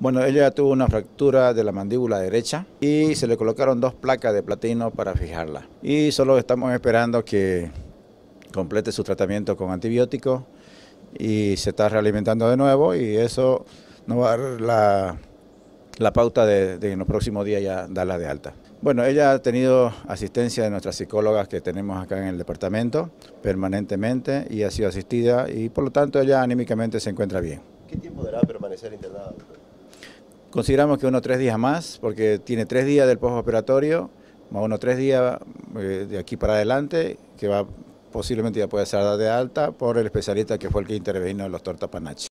Bueno, ella tuvo una fractura de la mandíbula derecha y se le colocaron dos placas de platino para fijarla. Y solo estamos esperando que complete su tratamiento con antibióticos y se está realimentando de nuevo y eso nos va a dar la, pauta de, de, en los próximos días ya darla de alta. Bueno, ella ha tenido asistencia de nuestras psicólogas que tenemos acá en el departamento permanentemente y ha sido asistida y por lo tanto ella anímicamente se encuentra bien. ¿Qué tiempo deberá permanecer internada? Consideramos que unos tres días más, porque tiene tres días del postoperatorio, más unos tres días eh, de aquí para adelante, que va posiblemente ya puede ser dada de alta por el especialista que fue el que intervino en los tortas